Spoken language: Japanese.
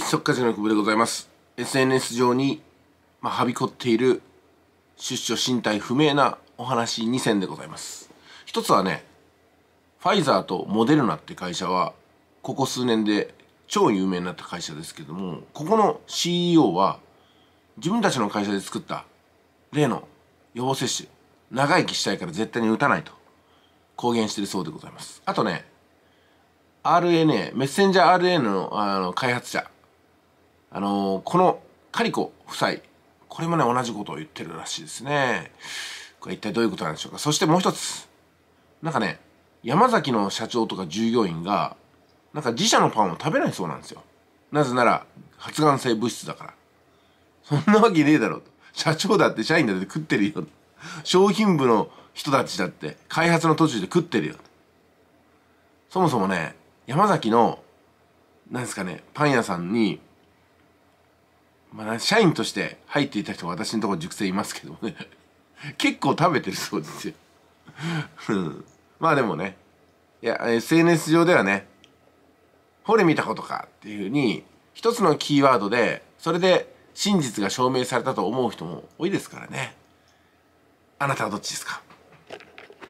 そっか値の久保でございます。SNS 上に、まあ、はびこっている出所身体不明なお話2選でございます。一つはね、ファイザーとモデルナって会社は、ここ数年で超有名になった会社ですけども、ここの CEO は、自分たちの会社で作った例の予防接種、長生きしたいから絶対に打たないと公言してるそうでございます。あとね、RNA、メッセンジャー RNA のあの開発者、あのこのカリコ夫妻これもね同じことを言ってるらしいですねこれ一体どういうことなんでしょうかそしてもう一つなんかね山崎の社長とか従業員がなんか自社のパンを食べないそうなんですよなぜなら発がん性物質だからそんなわけねえだろうと社長だって社員だって食ってるよ商品部の人たちだって開発の途中で食ってるよそもそもね山崎のなんですかねパン屋さんにまあ、社員として入っていた人が私のところ熟成いますけどもね 結構食べてるそうですようん、まあでもねいや SNS 上ではねほれ見たことかっていうふうに一つのキーワードでそれで真実が証明されたと思う人も多いですからねあなたはどっちですか